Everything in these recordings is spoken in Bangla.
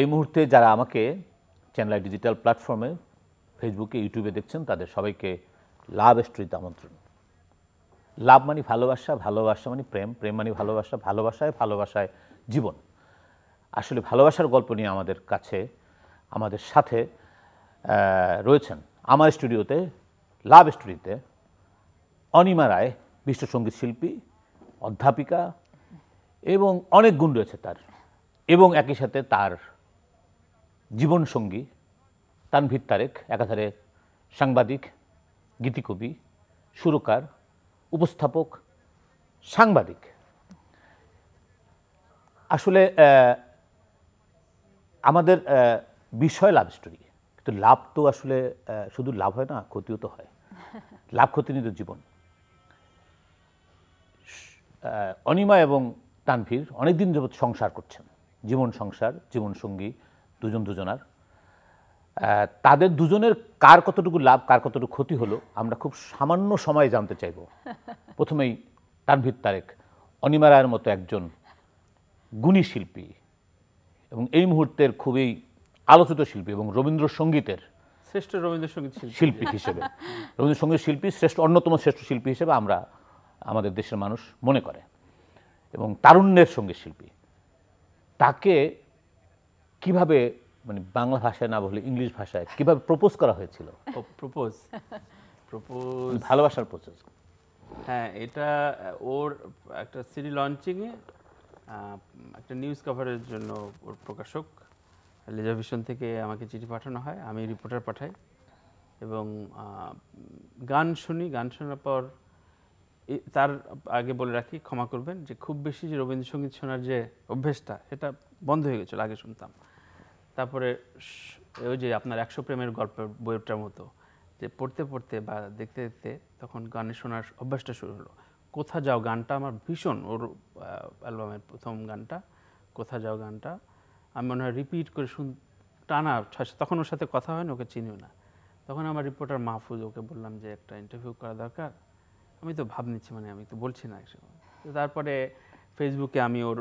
এই মুহূর্তে যারা আমাকে চ্যানেল ডিজিটাল প্ল্যাটফর্মে ফেসবুকে ইউটিউবে দেখছেন তাদের সবাইকে লাভ স্টোরিতে আমন্ত্রণ লাভ মানে ভালোবাসা ভালোবাসা মানে প্রেম প্রেম মানে ভালোবাসা ভালোবাসায় ভালোবাসায় জীবন আসলে ভালোবাসার গল্প নিয়ে আমাদের কাছে আমাদের সাথে রয়েছেন আমার স্টুডিওতে লাভ স্টোরিতে অনিমা রায় বিশ্ব সঙ্গীত শিল্পী অধ্যাপিকা এবং অনেক গুণ রয়েছে তার এবং একই সাথে তার জীবনসঙ্গী তানভীর তারেক একাধারে সাংবাদিক গীতিকবি সুরকার উপস্থাপক সাংবাদিক আসলে আমাদের বিষয় লাভ স্টোরি কিন্তু লাভ তো আসলে শুধু লাভ হয় না ক্ষতিও তো হয় লাভ ক্ষতি নিয়ে জীবন অনিমা এবং তানভীর অনেকদিন যাবৎ সংসার করছেন জীবন সংসার জীবনসঙ্গী দুজন দুজনার তাদের দুজনের কার কতটুকু লাভ কার কতটুকু ক্ষতি হলো আমরা খুব সামান্য সময় জানতে চাইব প্রথমেই তানভীর তারেক অনিমা রায়ের মতো একজন গুণী শিল্পী এবং এই মুহূর্তের খুবই আলোচিত শিল্পী এবং রবীন্দ্রসঙ্গীতের শ্রেষ্ঠ রবীন্দ্রসঙ্গীত শিল্পী হিসেবে রবীন্দ্রসঙ্গীত শিল্পী শ্রেষ্ঠ অন্যতম শ্রেষ্ঠ শিল্পী হিসেবে আমরা আমাদের দেশের মানুষ মনে করে এবং তারুণ্যের সঙ্গীত শিল্পী তাকে কিভাবে মানে বাংলা ভাষায় না বলে ইংলিশ ভাষায় কিভাবে প্রপোজ করা হয়েছিল প্রপোজ প্রপোজ মানে ভালোবাসার প্রপোজ হ্যাঁ এটা ওর একটা সিডি লঞ্চিংয়ে একটা নিউজ কভারের জন্য ওর প্রকাশক রিজার্ভেশন থেকে আমাকে চিঠি পাঠানো হয় আমি রিপোর্টার পাঠাই এবং গান শুনি গান শোনার পর তার আগে বলে রাখি ক্ষমা করবেন যে খুব বেশি যে রবীন্দ্রসঙ্গীত শোনার যে অভ্যেসটা সেটা বন্ধ হয়ে গেছিলো আগে শুনতাম তারপরে ওই যে আপনার একশো প্রেমের গল্পের বইটার মতো যে পড়তে পড়তে বা দেখতে দেখতে তখন গানে শোনার অভ্যাসটা শুরু হলো কোথা যাও গানটা আমার ভীষণ ওর অ্যালবামের প্রথম গানটা কোথা যাও গানটা আমি মনে হয় রিপিট করে শুন টানা তখন ওর সাথে কথা হয় না ওকে চিনিও না তখন আমার রিপোর্টার মাহফুজ ওকে বললাম যে একটা ইন্টারভিউ করা দরকার আমি তো ভাব নিচ্ছি মানে আমি তো বলছি না তো তারপরে ফেসবুকে আমি ওর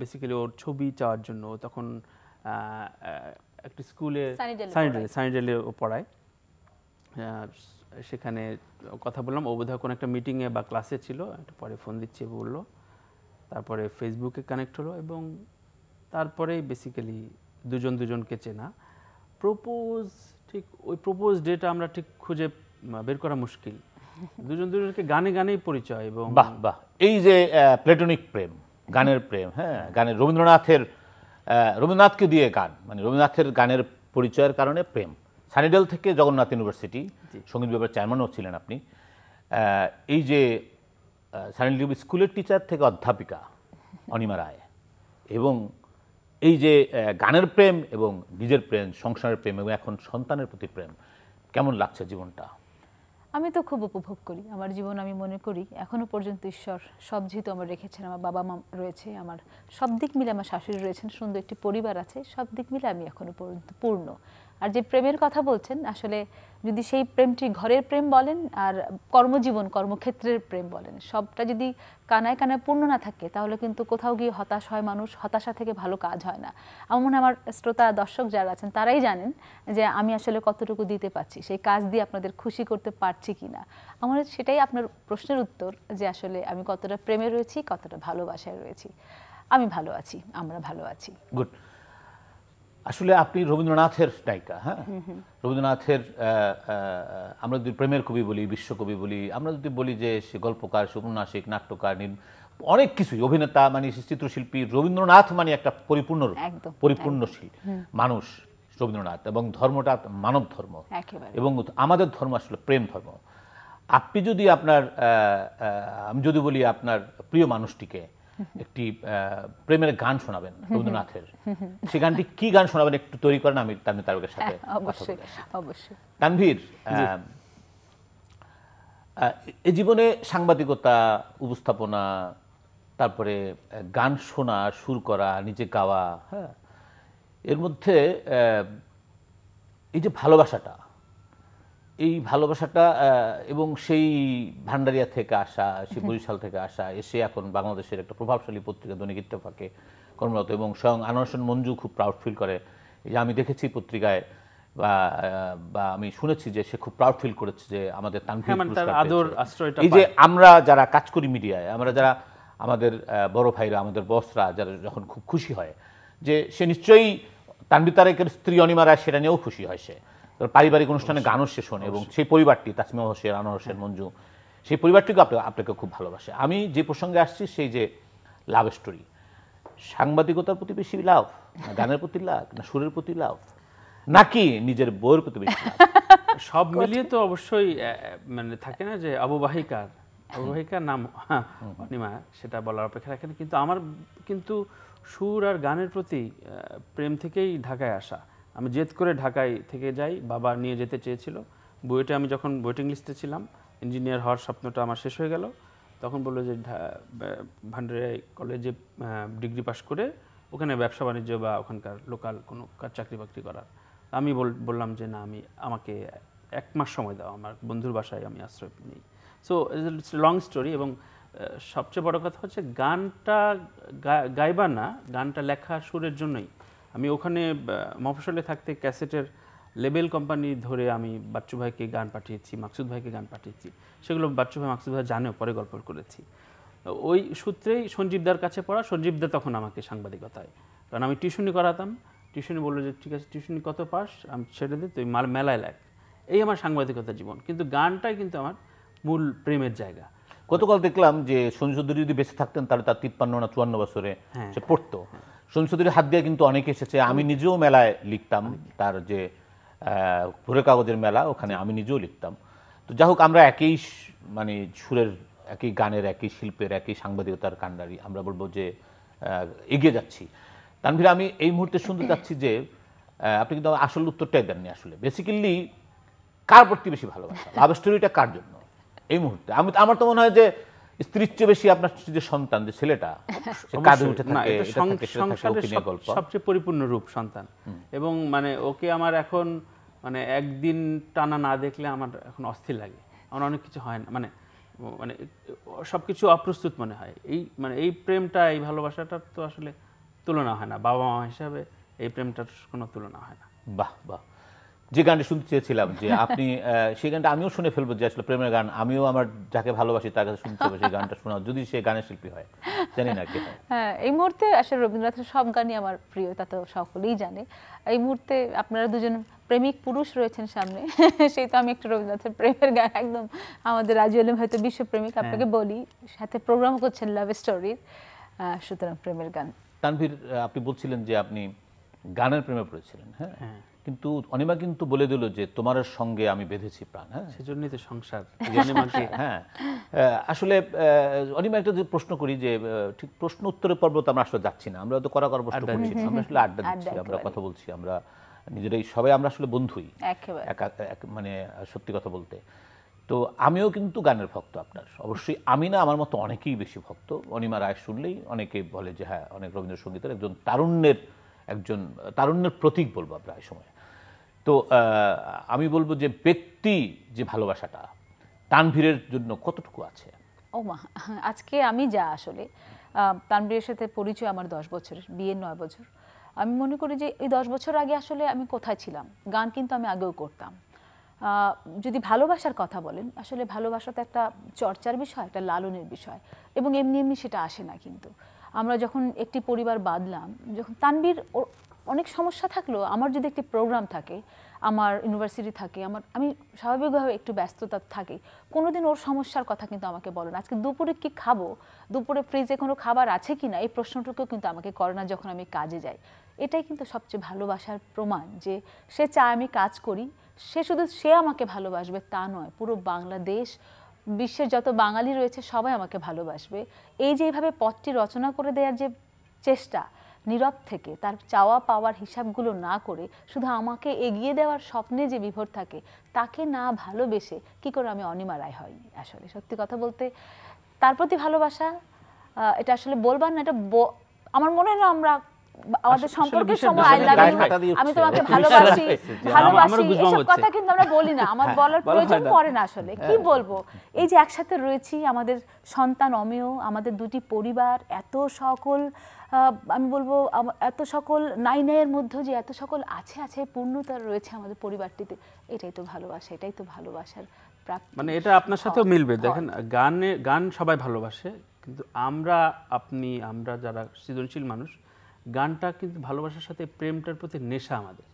বেসিক্যালি ওর ছবি চাওয়ার জন্য তখন একটি স্কুলে সানিডেলে সানিডেলে পড়ায় সেখানে কথা বললাম অবধা কোনো একটা মিটিংয়ে বা ক্লাসে ছিল একটা পরে ফোন দিচ্ছে বললো তারপরে ফেসবুকে কানেক্ট হলো এবং তারপরে বেসিক্যালি দুজন দুজনকে চেনা প্রপোজ ঠিক ওই প্রপোজ ডেটা আমরা ঠিক খুঁজে বের করা মুশকিল দুজন দুজনকে গানে গানেই পরিচয় এবং বাহ বাহ এই যে প্লেটনিক প্রেম গানের প্রেম হ্যাঁ গানের রবীন্দ্রনাথের রবীন্দ্রনাথকে দিয়ে গান মানে রবীন্দ্রনাথের গানের পরিচয়ের কারণে প্রেম সানিডেল থেকে জগন্নাথ ইউনিভার্সিটি সঙ্গীত বিভাগের চেয়ারম্যানও ছিলেন আপনি এই যে সানিডেল স্কুলের টিচার থেকে অধ্যাপিকা অনিমা রায় এবং এই যে গানের প্রেম এবং নিজের প্রেম সংসারের প্রেম এবং এখন সন্তানের প্রতি প্রেম কেমন লাগছে জীবনটা আমি তো খুব উপভোগ করি আমার জীবন আমি মনে করি এখনও পর্যন্ত ঈশ্বর সব যেহেতু আমার রেখেছেন আমার বাবা মা রয়েছে আমার সব দিক মিলে আমার শাশুড়ি রয়েছেন সুন্দর একটি পরিবার আছে সব দিক মিলে আমি এখনও পর্যন্ত পূর্ণ আর যে প্রেমের কথা বলছেন আসলে যদি সেই প্রেমটি ঘরের প্রেম বলেন আর কর্মজীবন কর্মক্ষেত্রের প্রেম বলেন সবটা যদি কানায় কানায় পূর্ণ না থাকে তাহলে কিন্তু কোথাও গিয়ে হতাশ হয় মানুষ হতাশা থেকে ভালো কাজ হয় না আমার মনে আমার শ্রোতা দর্শক যারা আছেন তারাই জানেন যে আমি আসলে কতটুকু দিতে পারছি সেই কাজ দিয়ে আপনাদের খুশি করতে পারছি কি না আমার সেটাই আপনার প্রশ্নের উত্তর যে আসলে আমি কতটা প্রেমে রয়েছি কতটা ভালোবাসায় রয়েছি আমি ভালো আছি আমরা ভালো আছি গুড আসলে আপনি রবীন্দ্রনাথের নায়িকা হ্যাঁ রবীন্দ্রনাথের আমরা যদি প্রেমের কবি বলি বিশ্বকবি বলি আমরা যদি বলি যে সে গল্পকার সে উপন্যাসিক নাট্যকার অনেক কিছুই অভিনেতা মানে চিত্রশিল্পী রবীন্দ্রনাথ মানে একটা পরিপূর্ণ পরিপূর্ণশীল মানুষ রবীন্দ্রনাথ এবং ধর্মটা মানব ধর্ম এবং আমাদের ধর্ম আসলে প্রেম ধর্ম আপনি যদি আপনার আমি যদি বলি আপনার প্রিয় মানুষটিকে একটি প্রেমের গান শোনাবেন রবীন্দ্রনাথের সেই গানটি কি গান শোনাবেন একটু তৈরি করেন আমি তানভীর তারকের সাথে হ্যাঁ, অবশ্যই অবশ্যই তানভীর এ জীবনে সাংবাদিকতা উপস্থাপনা তারপরে গান শোনা সুর করা নিজে গাওয়া হ্যাঁ এর মধ্যে এই যে ভালোবাসাটা এই ভালোবাসাটা এবং সেই ভান্ডারিয়া থেকে আসা সেই বরিশাল থেকে আসা এসে এখন বাংলাদেশের একটা প্রভাবশালী পত্রিকা দৈনিক ইত্তেফাকে কর্মরত এবং স্বয়ং আনারসন মঞ্জু খুব প্রাউড ফিল করে যে আমি দেখেছি পত্রিকায় বা বা আমি শুনেছি যে সে খুব প্রাউড ফিল করেছে যে আমাদের হ্যাঁ, মানে এই যে আমরা যারা কাজ করি মিডিয়ায় আমরা যারা আমাদের বড় ভাইরা আমাদের বসরা যারা যখন খুব খুশি হয় যে সে নিশ্চয়ই তানবি তারেকের স্ত্রী অনিমারা সেটা নিয়েও খুশি হয় সে পারিবারিক অনুষ্ঠানে গানও সে শোনে এবং সেই পরিবারটি তাসমিমা হোসেন আনোয়ার হোসেন হ্যাঁ। মঞ্জু সেই পরিবারটিকে আপনি আপনাকে খুব ভালোবাসে আমি যে প্রসঙ্গে আসছি সেই যে লাভ স্টোরি সাংবাদিকতার প্রতি বেশি লাভ না গানের প্রতি লাভ না সুরের প্রতি লাভ নাকি নিজের বইয়ের প্রতি বেশি সব মিলিয়ে তো অবশ্যই মানে থাকে না যে অববাহিকার অববাহিকার নাম হ্যাঁ, অনিমা সেটা বলার অপেক্ষা রাখেন কিন্তু আমার কিন্তু সুর আর গানের প্রতি প্রেম থেকেই ঢাকায় আসা আমি জেদ করে ঢাকায় থেকে যাই বাবা নিয়ে যেতে চেয়েছিল বইটা আমি যখন ওয়েটিং লিস্টে ছিলাম ইঞ্জিনিয়ার হওয়ার স্বপ্নটা আমার শেষ হয়ে গেল তখন বললো যে ভান্ডারিয়া কলেজে ডিগ্রি পাশ করে ওখানে ব্যবসা বাণিজ্য বা ওখানকার লোকাল কোনো কাজ চাকরি বাকরি করার আমি বললাম যে না আমি আমাকে এক মাস সময় দাও আমার বন্ধুর বাসায় আমি আশ্রয় নিই সো ইটস লং স্টোরি এবং সবচেয়ে বড় কথা হচ্ছে গানটা গাইবা না গানটা লেখা সুরের জন্যই আমি ওখানে মফসলে থাকতে ক্যাসেটের লেবেল কোম্পানি ধরে আমি বাচ্চু ভাইকে গান পাঠিয়েছি মাকসুদ ভাইকে গান পাঠিয়েছি সেগুলো বাচ্চু ভাই মাকসুদ ভাই জানেও পরে গল্প করেছি ওই সূত্রেই সঞ্জীবদার কাছে পড়া সঞ্জীবদা তখন আমাকে সাংবাদিকতায় কারণ আমি টিউশনি করাতাম টিউশনি বললো যে ঠিক আছে টিউশনি কত পাস আমি ছেড়ে দিই তুই মাল মেলায় লাগ এই আমার সাংবাদিকতা জীবন কিন্তু গানটাই কিন্তু আমার মূল প্রেমের জায়গা গতকাল দেখলাম যে সঞ্জুদুরি যদি বেঁচে থাকতেন তাহলে তার তিপ্পান্ন না চুয়ান্ন বছরে হ্যাঁ। সে পড়তো হ্যাঁ। সংসদের হাত দিয়ে কিন্তু অনেক এসেছে আমি নিজেও মেলায় লিখতাম তার যে ভোরে কাগজের মেলা ওখানে আমি নিজেও লিখতাম তো যাই হোক আমরা একই মানে সুরের একই গানের একই শিল্পের একই সাংবাদিকতার কাণ্ডারি আমরা বলবো যে এগিয়ে যাচ্ছি তানভীর আমি এই মুহূর্তে শুনতে চাচ্ছি যে আপনি কিন্তু আসল উত্তরটাই দেননি আসলে বেসিক্যালি কার প্রতি বেশি ভালোবাসা লাভ স্টোরিটা কার জন্য এই মুহূর্তে আমি আমার তো মনে হয় যে স্ত্রীর চেয়ে বেশি আপনার যে সন্তান যে ছেলেটা কাঁধে উঠে থাকে সংসারের সবচেয়ে পরিপূর্ণ রূপ সন্তান এবং মানে ওকে আমার এখন মানে একদিন টানা না দেখলে আমার এখন অস্থির লাগে আমার অনেক কিছু হয় না মানে মানে সব কিছু অপ্রস্তুত মনে হয় এই মানে এই প্রেমটা এই ভালোবাসাটার তো আসলে তুলনা হয় না বাবা মা হিসাবে এই প্রেমটার কোনো তুলনা হয় না বাহ বাহ যে গানটা শুনতে চেয়েছিলাম যে আপনি সেই গানটা আমিও শুনে ফেলবো যে আসলে প্রেমের গান আমিও আমার যাকে ভালোবাসি তার কাছে শুনতে হবে সেই গানটা শোনা যদি সে গানের শিল্পী হয় জানি না কি হ্যাঁ এই মুহূর্তে আসলে রবীন্দ্রনাথের সব গানই আমার প্রিয় তা তো সকলেই জানে এই মুহূর্তে আপনারা দুজন প্রেমিক পুরুষ রয়েছেন সামনে সেই তো আমি একটু রবীন্দ্রনাথের প্রেমের গান একদম আমাদের রাজু আলম হয়তো বিশ্বপ্রেমিক হ্যাঁ। আপনাকে বলি সাথে প্রোগ্রাম করছেন লাভ স্টোরির সুতরাং প্রেমের গান তানভীর আপনি বলছিলেন যে আপনি গানের প্রেমে পড়েছিলেন হ্যাঁ, হ্যাঁ। কিন্তু অনিমা কিন্তু বলে দিল যে তোমার সঙ্গে আমি বেঁধেছি প্রাণ হ্যাঁ সেজন্যই তো সংসার হ্যাঁ আসলে অনিমা একটা প্রশ্ন করি যে ঠিক প্রশ্ন উত্তরের পর্ব তো আমরা আসলে যাচ্ছি না আমরা তো করা করা প্রশ্ন করছি আমরা আসলে আড্ডা দিচ্ছি আমরা কথা বলছি আমরা নিজেরাই সবাই আমরা আসলে বন্ধুই মানে সত্যি কথা বলতে তো আমিও কিন্তু গানের ভক্ত আপনার অবশ্যই আমি না আমার মতো অনেকেই বেশি ভক্ত অনিমা রায় শুনলেই অনেকে বলে যে হ্যাঁ অনেক রবীন্দ্রসঙ্গীতের একজন তারুণ্যের একজন তারুণ্যের প্রতীক বলবো প্রায় সময় তো আমি বলবো যে ব্যক্তি যে ভালোবাসাটা তানভীরের জন্য কতটুকু আছে ও মা আজকে আমি যা আসলে তানভীরের সাথে পরিচয় আমার দশ বছরের বিয়ের নয় বছর আমি মনে করি যে এই দশ বছর আগে আসলে আমি কোথায় ছিলাম গান কিন্তু আমি আগেও করতাম যদি ভালোবাসার কথা বলেন আসলে ভালোবাসা তো একটা চর্চার বিষয় একটা লালনের বিষয় এবং এমনি এমনি সেটা আসে না কিন্তু আমরা যখন একটি পরিবার বাঁধলাম যখন তানবির অনেক সমস্যা থাকলেও আমার যদি একটি প্রোগ্রাম থাকে আমার ইউনিভার্সিটি থাকে আমার আমি স্বাভাবিকভাবে একটু ব্যস্ততা থাকি কোনো দিন ওর সমস্যার কথা কিন্তু আমাকে বলে না আজকে দুপুরে কি খাবো দুপুরে ফ্রিজে কোনো খাবার আছে কি না এই প্রশ্নটুকু কিন্তু আমাকে করে না যখন আমি কাজে যাই এটাই কিন্তু সবচেয়ে ভালোবাসার প্রমাণ যে সে চায় আমি কাজ করি সে শুধু সে আমাকে ভালোবাসবে তা নয় পুরো বাংলাদেশ বিশ্বের যত বাঙালি রয়েছে সবাই আমাকে ভালোবাসবে এই যে এইভাবে পথটি রচনা করে দেওয়ার যে চেষ্টা নীরব থেকে তার চাওয়া পাওয়ার হিসাবগুলো না করে শুধু আমাকে এগিয়ে দেওয়ার স্বপ্নে যে বিভোর থাকে তাকে না ভালোবেসে কি করে আমি অনিমা রায় হয়নি আসলে সত্যি কথা বলতে তার প্রতি ভালোবাসা এটা আসলে বলবার না এটা আমার মনে হয় না আমরা আমাদের সম্পর্কের সময় আই লাভ ইউ আমি তোমাকে ভালোবাসি ভালোবাসি এসব কথা কিন্তু আমরা বলি না আমার হ্যাঁ, বলার প্রয়োজন পড়ে না আসলে কি হ্যাঁ। বলবো এই যে একসাথে রয়েছি আমাদের সন্তান অমেয় আমাদের দুটি পরিবার এত সকল আমি বলবো এত সকল নাই নাইয়ের মধ্যে যে এত সকল আছে আছে পূর্ণতা রয়েছে আমাদের পরিবারটিতে এটাই তো ভালোবাসা এটাই তো ভালোবাসার মানে এটা আপনার সাথেও মিলবে দেখেন গানে গান সবাই ভালোবাসে কিন্তু আমরা আপনি আমরা যারা সৃজনশীল মানুষ গানটা কিন্তু ভালোবাসার সাথে প্রেমটার প্রতি নেশা আমাদের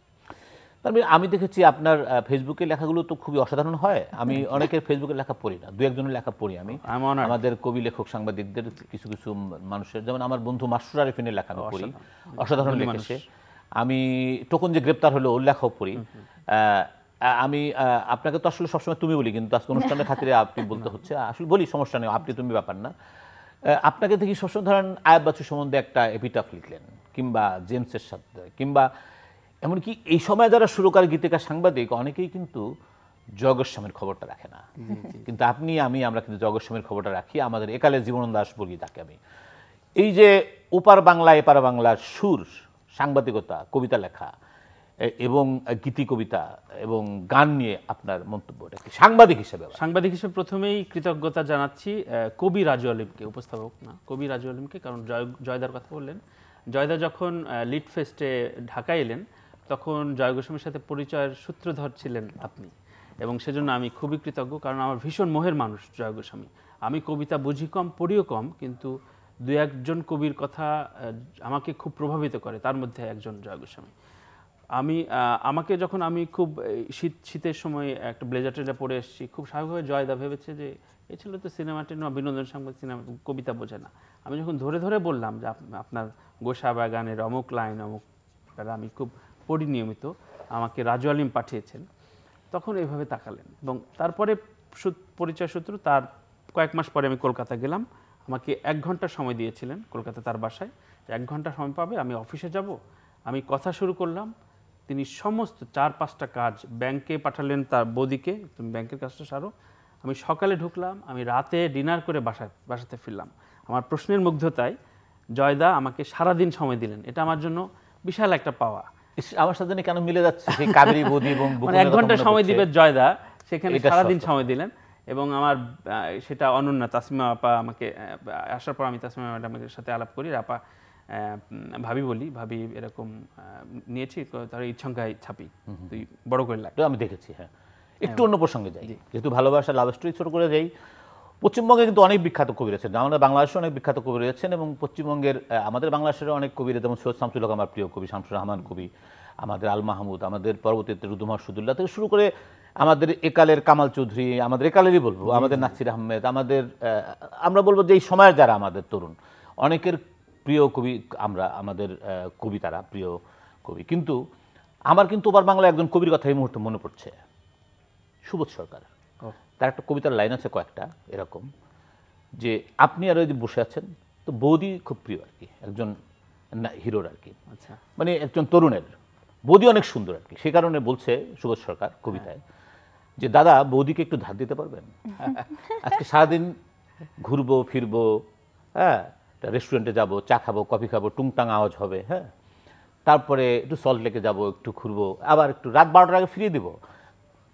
তবে আমি দেখেছি আপনার ফেসবুকে লেখাগুলো তো খুবই অসাধারণ হয় আমি অনেকের ফেসবুকে লেখা পড়ি না দু একজনের লেখা পড়ি আমি আমাদের কবি লেখক সাংবাদিকদের কিছু কিছু মানুষের যেমন আমার বন্ধু মাসুর আরিফিনের লেখা আমি পড়ি অসাধারণ লিখেছে আমি টোকন যে গ্রেপ্তার হলো ওর লেখাও পড়ি আমি আপনাকে তো আসলে সবসময় তুমি বলি কিন্তু আজকে অনুষ্ঠানের খাতিরে আপনি বলতে হচ্ছে আসলে বলি সমস্যা নেই আপনি তুমি ব্যাপার না আপনাকে দেখি সবসময় ধরেন আয়াত বাচ্চু সম্বন্ধে একটা এপিটাফ লিখলেন কিংবা জেমসের সাথে কিংবা এমনকি এই সময় যারা সুরকার গীতিকার সাংবাদিক অনেকেই কিন্তু জগস্বামীর খবরটা রাখে না কিন্তু আপনি আমি আমরা কিন্তু জগস্বামীর খবরটা রাখি আমাদের একালে জীবন দাস বলি তাকে আমি এই যে ওপার বাংলা এপার বাংলার সুর সাংবাদিকতা কবিতা লেখা এবং গীতি কবিতা এবং গান নিয়ে আপনার মন্তব্যটা কি সাংবাদিক হিসেবে সাংবাদিক হিসেবে প্রথমেই কৃতজ্ঞতা জানাচ্ছি কবি রাজু আলিমকে উপস্থাপক না কবি রাজু আলিমকে কারণ জয় জয়দার কথা বললেন জয়দা যখন লিড ফেস্টে ঢাকায় এলেন তখন জয় গোস্বামীর সাথে পরিচয়ের সূত্রধর ছিলেন আপনি এবং সেজন্য আমি খুবই কৃতজ্ঞ কারণ আমার ভীষণ মোহের মানুষ জয় গোস্বামী আমি কবিতা বুঝি কম পড়িও কম কিন্তু দু একজন কবির কথা আমাকে খুব প্রভাবিত করে তার মধ্যে একজন জয় গোস্বামী আমি আমাকে যখন আমি খুব শীত শীতের সময় একটা ব্লেজার টেজার পরে এসেছি খুব স্বাভাবিকভাবে জয়দা ভেবেছে যে এ ছিল তো সিনেমাটির না বিনোদন সংবাদ সিনেমা কবিতা বোঝে না আমি যখন ধরে ধরে বললাম যে আপনার গোসা বাগানের অমুক লাইন অমুক আমি খুব পড়ি নিয়মিত আমাকে রাজু আলিম পাঠিয়েছেন তখন এইভাবে তাকালেন এবং তারপরে পরিচয় সূত্র তার কয়েক মাস পরে আমি কলকাতা গেলাম আমাকে এক ঘন্টা সময় দিয়েছিলেন কলকাতা তার বাসায় এক ঘন্টা সময় পাবে আমি অফিসে যাব আমি কথা শুরু করলাম তিনি সমস্ত চার পাঁচটা কাজ ব্যাংকে পাঠালেন তার বৌদিকে তুমি ব্যাংকের কাজটা সারো আমি সকালে ঢুকলাম আমি রাতে ডিনার করে বাসা বাসাতে ফিরলাম আমার প্রশ্নের মুগ্ধতায় জয়দা আমাকে সারাদিন সময় দিলেন এটা আমার জন্য বিশাল একটা পাওয়া আমার সাথে কেন মিলে যাচ্ছে মানে এক ঘন্টা সময় দিবে জয়দা সেখানে দিন সময় দিলেন এবং আমার সেটা অনন্যা তাসিমা আপা আমাকে আসার পর আমি তাসমিমা ম্যাডামের সাথে আলাপ করি আপা ভাবি বলি ভাবি এরকম নিয়েছি তার ইচ্ছঙ্কায় ছাপি তুই বড় করে লাগে আমি দেখেছি হ্যাঁ একটু হ্যাঁ। অন্য প্রসঙ্গে যাই যেহেতু ভালোবাসা লাভ স্টোরি ছোট করে যাই পশ্চিমবঙ্গে কিন্তু অনেক বিখ্যাত কবি রয়েছেন আমাদের বাংলাদেশে অনেক বিখ্যাত কবি রয়েছেন এবং পশ্চিমবঙ্গের আমাদের বাংলাদেশের অনেক কবিরা যেমন সৈয়দ শামসুল হক আমার প্রিয় কবি শামসুর রহমান কবি আমাদের আল মাহমুদ আমাদের পরবর্তীতে রুদুমার সুদুল্লাহ থেকে শুরু করে আমাদের একালের কামাল চৌধুরী আমাদের একালেরই বলবো আমাদের নাসির আহমেদ আমাদের আমরা বলবো যে এই সময়ের যারা আমাদের তরুণ অনেকের প্রিয় কবি আমরা আমাদের কবি তারা প্রিয় কবি কিন্তু আমার কিন্তু ওপার বাংলা একজন কবির কথা এই মুহূর্তে মনে পড়ছে সুবোধ সরকার তার একটা কবিতার লাইন আছে কয়েকটা এরকম যে আপনি আর যদি বসে আছেন তো বৌদি খুব প্রিয় আর কি একজন হিরোর আর কি আচ্ছা মানে একজন তরুণের বৌদি অনেক সুন্দর আর কি সে কারণে বলছে সুবোধ সরকার কবিতায় হ্যাঁ। যে দাদা বৌদিকে একটু ধার দিতে পারবেন আজকে সারাদিন ঘুরবো ফিরবো হ্যাঁ রেস্টুরেন্টে যাব চা খাবো কফি খাবো টুংটাং আওয়াজ হবে হ্যাঁ তারপরে একটু সল্ট লেকে যাবো একটু ঘুরবো আবার একটু রাত বারোটার আগে ফিরিয়ে দেবো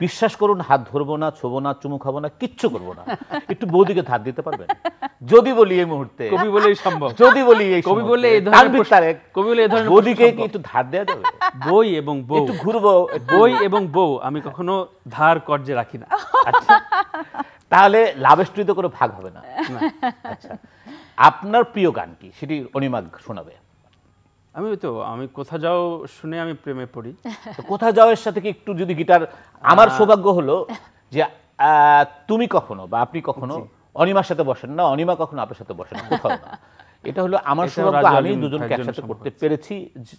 বিশ্বাস করুন হাত ধরবো না ছোবো না চুমু খাবো না কিচ্ছু করবো না একটু বৌদিকে ধার দিতে পারবেন যদি বলি এই মুহূর্তে কবি বলে এই সম্ভব যদি বলি এই কবি বলে এই ধরনের কবি বলে এই ধরনের বৌদিকে কি একটু ধার দেয়া যাবে বই এবং বউ একটু ঘুরবো বই এবং বউ আমি কখনো ধার কর্জে রাখি না আচ্ছা, তাহলে লাভ স্টোরিতে কোনো ভাগ হবে না আচ্ছা আপনার প্রিয় গান কি সেটি অনিমাগ শোনাবে আমি তো আমি কোথা যাও শুনে আমি প্রেমে পড়ি কোথা যাওয়ের সাথে কি একটু যদি গিটার আমার সৌভাগ্য হলো যে তুমি কখনো বা আপনি কখনো অনিমার সাথে বসেন না অনিমা কখনো আপনার সাথে বসেন কোথাও না এটা হলো আমার সৌভাগ্য আমি দুজনকে একসাথে করতে পেরেছি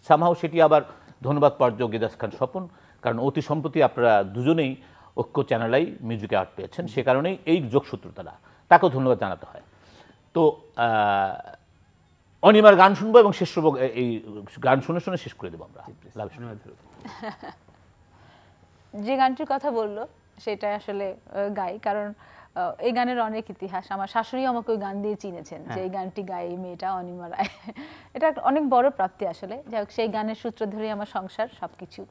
সামহাও সেটি আবার ধন্যবাদ পাওয়ার গিদাস খান স্বপন কারণ অতি সম্প্রতি আপনারা দুজনেই ঐক্য চ্যানেলাই মিউজিকে আর্ট পেয়েছেন সে কারণেই এই যোগসূত্রতারা তাকেও ধন্যবাদ জানাতে হয় তো অনিমার গান শুনবো এবং শেষ করবো এই গান শুনে শুনে শেষ করে দেবো আমরা যে গানটির কথা বললো সেটা আসলে গাই কারণ এই গানের অনেক ইতিহাস আমার শাশুড়ি আমাকে ওই গান দিয়ে চিনেছেন যে হ্যাঁ। এই গানটি গাই মেয়েটা অনিমা রায় এটা অনেক বড় প্রাপ্তি আসলে যাই হোক সেই গানের সূত্র ধরে আমার সংসার সব কিছু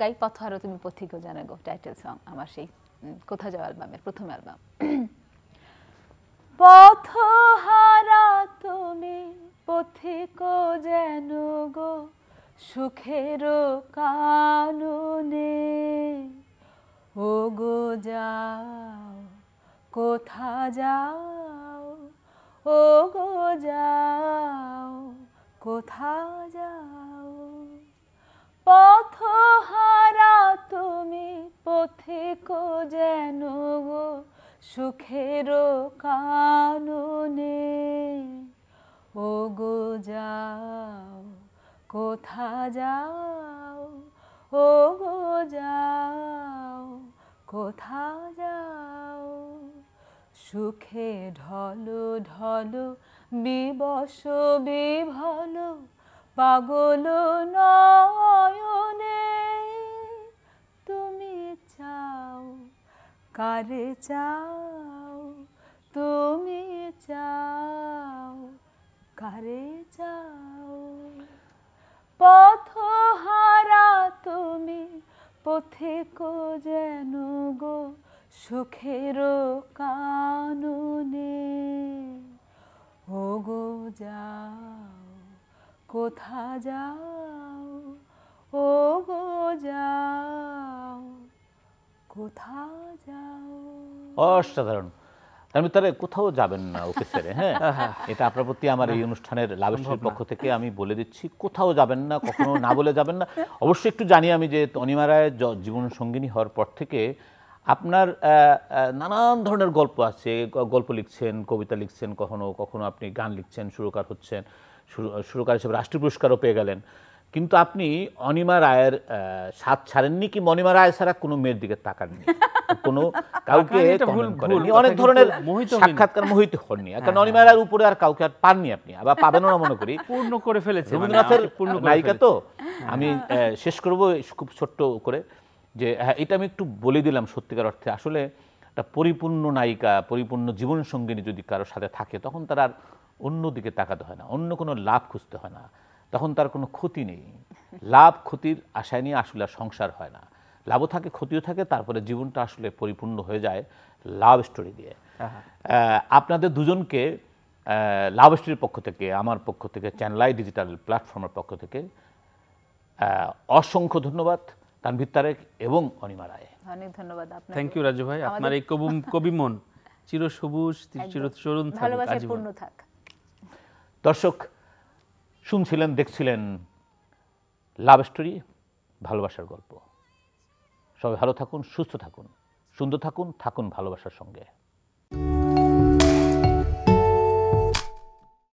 গাই পথ আরও তুমি পথিকও জানাগো টাইটেল সং আমার সেই কোথা যাওয়া অ্যালবামের প্রথম অ্যালবাম পথহারা তুমি পথিক যেন গো সুখের কাননে ও গো যাও কোথা যাও ও গো যাও কোথা যাও পথহারা তুমি পথিক যেন গো সুখের কাননে ও গো যাও কোথা যাও ও গো যাও কোথা যাও সুখে ঢল ঢল বিবস বিভল পাগল নয়নে কারে চাও তুমি চাও কারে চাও পথহারা তুমি পথে কো যেন গো সুখের কাননে ও গো যাও কোথা যাও ও গো যাও কোথা যাও অসাধারণ আমি মানে তাহলে কোথাও যাবেন না ওকে ছেড়ে হ্যাঁ এটা আপনার প্রতি আমার এই অনুষ্ঠানের লাভেশ্বরের পক্ষ থেকে আমি বলে দিচ্ছি কোথাও যাবেন না কখনো না বলে যাবেন না অবশ্যই একটু জানি আমি যে অনিমা রায় জীবন সঙ্গিনী হওয়ার পর থেকে আপনার নানান ধরনের গল্প আছে গল্প লিখছেন কবিতা লিখছেন কখনো কখনো আপনি গান লিখছেন সুরকার হচ্ছেন সুরকার হিসেবে রাষ্ট্রীয় পুরস্কারও পেয়ে গেলেন কিন্তু আপনি অনিমা রায়ের সাথ ছাড়েননি কি অনিমা রায় ছাড়া কোনো মেয়ের দিকে তাকাননি কোনো কাউকে অনেক ধরনের সাক্ষাৎকার মোহিত হননি হ্যাঁ, কারণ অনিমা হ্যাঁ। রায়ের উপরে আর কাউকে আর পাননি আপনি আবার পাবেন না মনে করি পূর্ণ করে ফেলেছে মানে রবীন্দ্রনাথের নায়িকা তো আমি হ্যাঁ। শেষ করব খুব ছোট্ট করে যে হ্যাঁ এটা আমি একটু বলে দিলাম সত্যিকার অর্থে আসলে একটা পরিপূর্ণ নায়িকা পরিপূর্ণ জীবন সঙ্গিনী যদি কারোর সাথে থাকে তখন তার আর অন্য দিকে তাকাতে হয় না অন্য কোনো লাভ খুঁজতে হয় না তখন তার কোনো ক্ষতি নেই লাভ ক্ষতির আশায় নিয়ে আসলে সংসার হয় না লাভও থাকে ক্ষতিও থাকে তারপরে জীবনটা আসলে পরিপূর্ণ হয়ে যায় লাভ স্টোরি দিয়ে আপনাদের দুজনকে লাভ স্টোরির পক্ষ থেকে আমার পক্ষ থেকে চ্যানেলাই ডিজিটাল প্ল্যাটফর্মের পক্ষ থেকে অসংখ্য ধন্যবাদ তানভির তারেক এবং অনিমা রায় অনেক ধন্যবাদ থ্যাংক ইউ রাজু ভাই আপনার এই কবি কবি মন চিরসবুজ চিরচরণ থাক দর্শক শুনছিলেন দেখছিলেন লাভ স্টোরি ভালোবাসার গল্প সবাই ভালো থাকুন সুস্থ থাকুন সুন্দর থাকুন থাকুন ভালোবাসার সঙ্গে